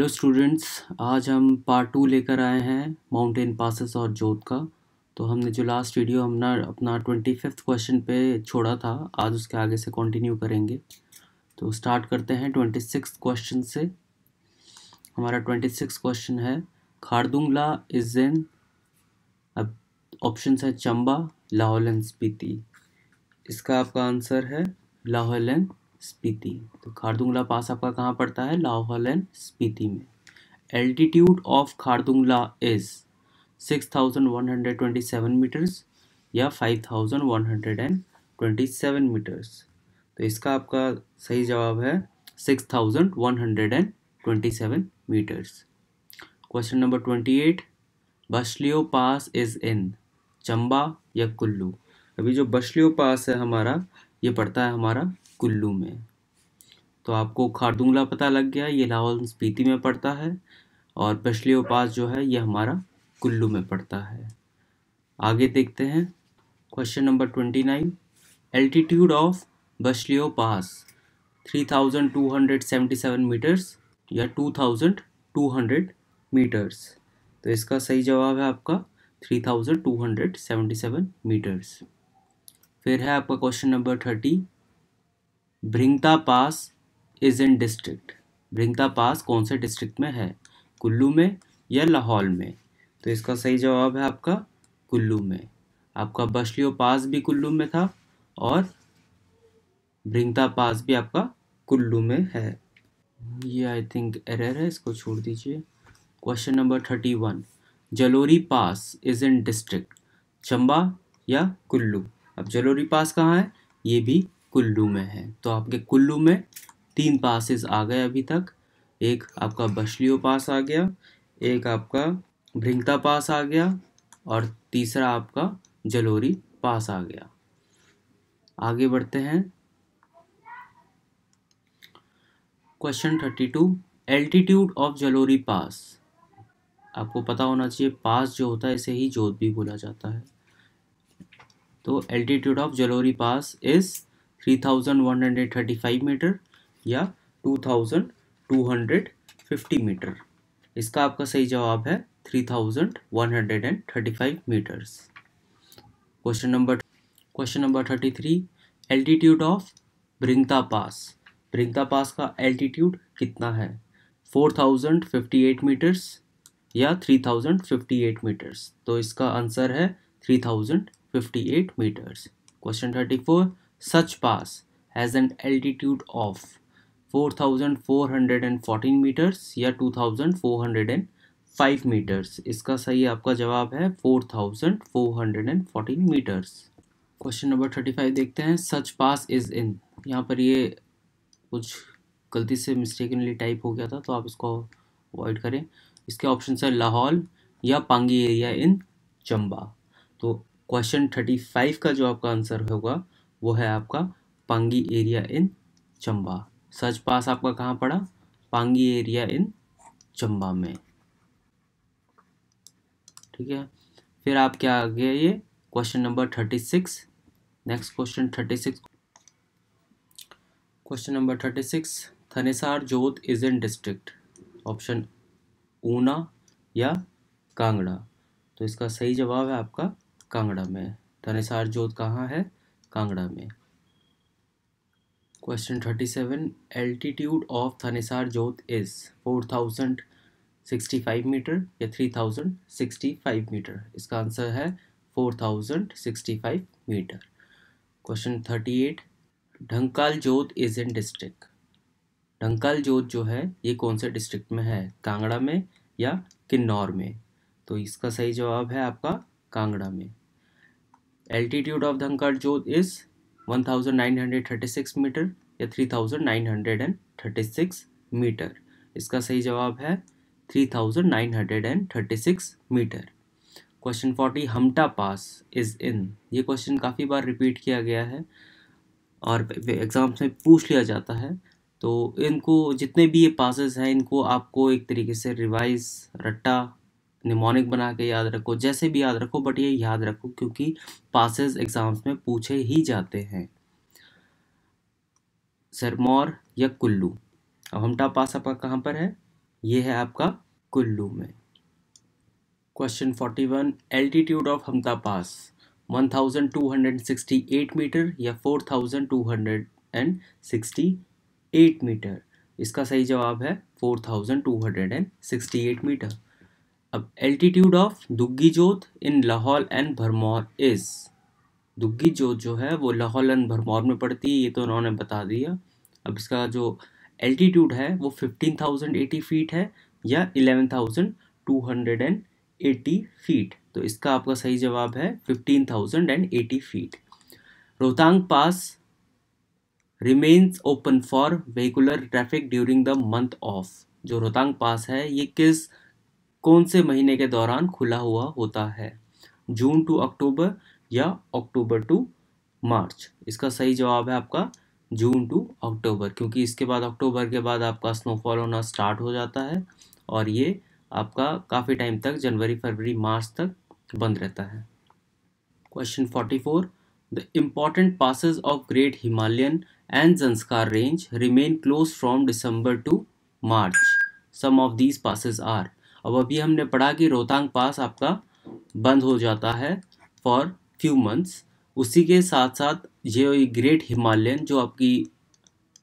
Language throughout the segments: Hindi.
हेलो स्टूडेंट्स आज हम पार्ट टू लेकर आए हैं माउंटेन पासेस और जोत का तो हमने जो लास्ट वीडियो हमने अपना ट्वेंटी फिफ्थ क्वेश्चन पे छोड़ा था आज उसके आगे से कंटिन्यू करेंगे तो स्टार्ट करते हैं ट्वेंटी सिक्स क्वेश्चन से हमारा ट्वेंटी सिक्स क्वेश्चन है खारदुंगला इज इन अब ऑप्शन है चंबा लाहौल स्पीति इसका आपका आंसर है लाहौल एंड स्पीति तो खारदुंगला पास आपका कहाँ पड़ता है लाहौल एंड स्पीति में altitude of Khardungla is six thousand one hundred twenty seven metres या five thousand one hundred and twenty seven metres तो इसका आपका सही जवाब है six thousand one hundred and twenty seven metres question number twenty eight Bashleo pass is in Chamba या कुल्लू अभी जो बशलियो पास है हमारा ये पड़ता है हमारा कुल्लू में तो आपको खारदुंगला पता लग गया ये लाहौल स्पीति में पड़ता है और पछली उपास जो है ये हमारा कुल्लू में पड़ता है आगे देखते हैं question number twenty nine altitude of Bashleo pass three thousand two hundred seventy seven metres या two thousand two hundred metres तो इसका सही जवाब है आपका three thousand two hundred seventy seven metres फिर है आपका question number thirty Bhringta pass is in district Bhringta pass कौन से डिस्ट्रिक्ट में है कुल्लू में या लाहौल में तो इसका सही जवाब है आपका कुल्लू में आपका बशलियो पास भी कुल्लू में था और भृंगता पास भी आपका कुल्लू में है ये आई थिंक एरर है इसको छोड़ दीजिए question number thirty one Jalori pass is in district Chamba या कुल्लू अब जलोरी पास कहाँ है ये भी कुल्लू में है तो आपके कुल्लू में तीन पासिस आ गए अभी तक एक आपका बशलियो पास आ गया एक आपका भ्रिंगता पास आ गया और तीसरा आपका जलोरी पास आ गया आगे बढ़ते हैं question thirty two altitude of Jalori pass आपको पता होना चाहिए पास जो होता है इसे ही जोत भी बोला जाता है तो altitude of Jalori pass is 3135 metre या 2250 मीटर इसका आपका सही जवाब है 3135 metres question number question number 33 altitude of Bhringta pass Bhringta pass का एल्टीट्यूड कितना है 4058 मीटर्स या 3058 मीटर्स तो इसका आंसर है 3058 metres question 34 Such pass has an altitude of 4,414 meters या 2,405 meters. इसका सही आपका जवाब है 4,414 meters. क्वेश्चन नंबर 35 देखते हैं सच पास इज इन यहाँ पर ये कुछ गलती से मिस्टेकनली टाइप हो गया था तो आप इसको अवॉइड करें इसके ऑप्शन है लाहौल या पांगी एरिया इन चंबा तो क्वेश्चन 35 का जो आपका आंसर होगा वो है आपका Pangi area in Chamba Sach pass आपका कहाँ पड़ा पांगी एरिया इन चंबा में ठीक है फिर आप क्या आ गया ये question number thirty six next question thirty six question number thirty six Thanesar Jot is in district option Una या कांगड़ा तो इसका सही जवाब है आपका कांगड़ा में थनेसार जोत कहाँ है कांगड़ा में question thirty seven altitude of Thanesar Jot is four thousand sixty five metre या three thousand sixty five metre इसका आंसर है four thousand sixty five metre question thirty eight Dhankal Jot is in district ढंकाल जोत जो है ये कौन से डिस्ट्रिक्ट में है कांगड़ा में या किन्नौर में तो इसका सही जवाब है आपका कांगड़ा में altitude thousand nine hundred thirty 1936 metre या 3936 मीटर इसका सही जवाब है 3936 metre question 40 Hamta pass is in ये क्वेश्चन काफ़ी बार रिपीट किया गया है और एग्ज़ाम्स में पूछ लिया जाता है तो इनको जितने भी ये पासेस हैं इनको आपको एक तरीके से रिवाइज रट्टा निमोनिक बना के याद रखो जैसे भी याद रखो बट ये याद रखो क्योंकि पासेज एग्ज़ाम्स में पूछे ही जाते हैं सरमौर या कुल्लू अब हमटा पास आपका कहाँ पर है ये है आपका कुल्लू में question forty one altitude of Hamta pass one thousand two hundred sixty eight metre या four thousand two hundred and sixty eight metre इसका सही जवाब है four thousand two hundred and sixty eight metre अब altitude of Duggi Jot in Lahaul and Bharmour is Duggi Jot जो है वो लाहौल एंड भरमौर में पड़ती है ये तो उन्होंने बता दिया अब इसका जो एल्टीट्यूड है वो फिफ्टीन थाउजेंड एटी फीट है या eleven thousand two hundred and eighty feet तो इसका आपका सही जवाब है fifteen thousand and eighty feet Rohtang pass remains open for vehicular traffic during the month of जो रोहतांग पास है ये किस कौन से महीने के दौरान खुला हुआ होता है जून टू अक्टूबर या अक्टूबर टू मार्च इसका सही जवाब है आपका जून टू अक्टूबर क्योंकि इसके बाद अक्टूबर के बाद आपका स्नोफॉल होना स्टार्ट हो जाता है और ये आपका काफ़ी टाइम तक जनवरी फरवरी मार्च तक बंद रहता है question forty four the important passes of great Himalayan and Zanskar range remain close from December to March some of these passes are अब अभी हमने पढ़ा कि रोहतांग पास आपका बंद हो जाता है फॉर फ्यू मंथ्स उसी के साथ साथ ये ग्रेट हिमालयन जो आपकी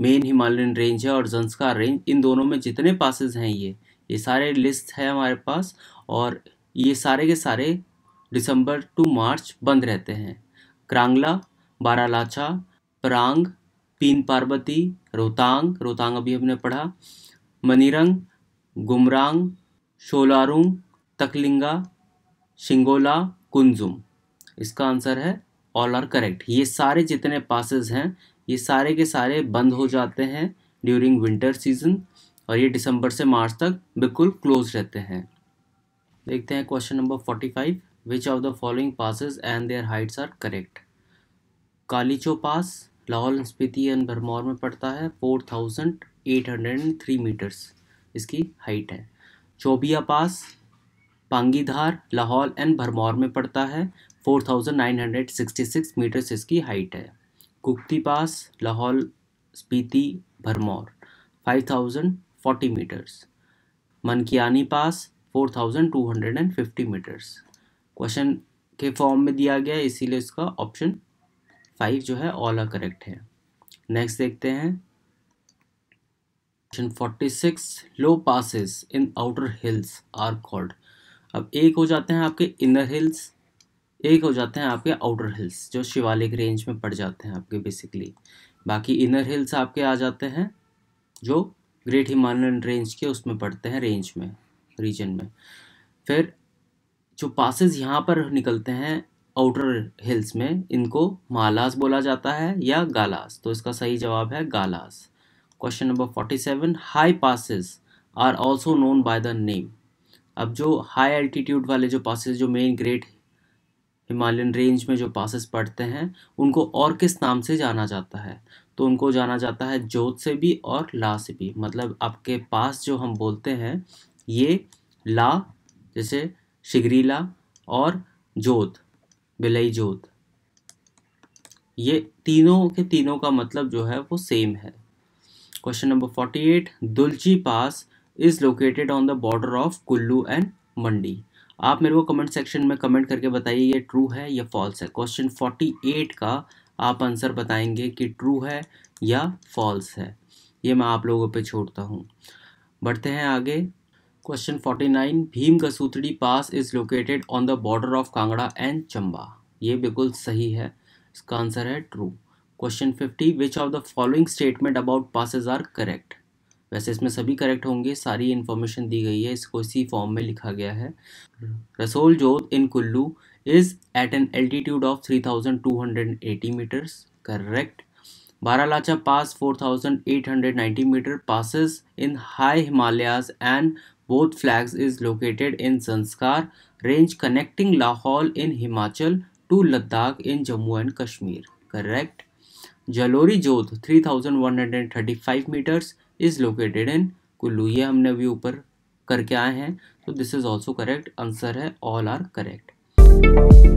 मेन हिमालयन रेंज है और जंस्कार रेंज इन दोनों में जितने पासेस हैं ये ये सारे लिस्ट है हमारे पास और ये सारे के सारे दिसंबर टू मार्च बंद रहते हैं क्रांगला बारालाचा प्रांग पीन पार्वती रोहतांग रोहतांग अभी हमने पढ़ा मनीरंग गुमरांग शोलारुंग तकलिंगा शिंगोला कुंजुम इसका आंसर है ऑल आर करेक्ट ये सारे जितने पासेस हैं ये सारे के सारे बंद हो जाते हैं ड्यूरिंग विंटर सीजन और ये दिसंबर से मार्च तक बिल्कुल क्लोज रहते हैं देखते हैं question number forty five which of the following passes and their heights are correct Kalicho pass Lahaul Spiti and Bharmour में पड़ता है four thousand eight hundred and three metres इसकी हाइट है चौबिया पास पांगीधार लाहौल एंड भरमौर में पड़ता है 4966 मीटर्स इसकी हाइट है Kugti pass Lahaul Spiti Bharmour 5040 metres Mankiani pass 4250 metres question के फॉर्म में दिया गया है इसीलिए इसका ऑप्शन फाइव जो है ऑल आर करेक्ट है नेक्स्ट देखते हैं question 46 low passes in outer hills are called अब एक हो जाते हैं आपके इनर हिल्स एक हो जाते हैं आपके आउटर हिल्स जो शिवालिक रेंज में पड़ जाते हैं आपके बेसिकली बाकी इनर हिल्स आपके आ जाते हैं जो ग्रेट हिमालयन रेंज के उसमें पड़ते हैं रेंज में रीजन में फिर जो पासिस यहाँ पर निकलते हैं आउटर हिल्स में इनको मालास बोला जाता है या गालास तो इसका सही जवाब है Galas question number forty seven high passes are also known by the name अब जो हाई एल्टीट्यूड वाले जो पासेस जो मेन ग्रेट हिमालयन रेंज में जो पासिस पड़ते हैं उनको और किस नाम से जाना जाता है तो उनको जाना जाता है जोत से भी और ला से भी मतलब आपके पास जो हम बोलते हैं ये ला जैसे शिगरीला और जोत बिलई जोत ये तीनों के तीनों का मतलब जो है वो सेम है question number forty eight Dulchi pass is located on the border of Kullu and Mandi आप मेरे को कमेंट सेक्शन में कमेंट करके बताइए ये ट्रू है या फॉल्स है क्वेश्चन फोर्टी एट का आप आंसर बताएंगे कि ट्रू है या फॉल्स है ये मैं आप लोगों पे छोड़ता हूँ बढ़ते हैं आगे question forty nine Bhim Kasutri pass is located on the border of Kangra and Chamba ये बिल्कुल सही है इसका आंसर है true question fifty which of the following statement about passes are correct वैसे इसमें सभी करेक्ट होंगे सारी इन्फॉर्मेशन दी गई है इसको इसी फॉर्म में लिखा गया है Rasol Jot in Kullu is at an altitude of three thousand two hundred eighty metres correct Baralacha pass four thousand eight hundred ninety metre passes in high Himalayas and both flags is located in Zanskar range connecting Lahaul in Himachal to Ladakh in Jammu and Kashmir correct Jalori Jot three thousand one hundred and thirty five metres is located in Kullu ये हमने अभी ऊपर करके आए हैं तो this is also correct answer है ऑल आर करेक्ट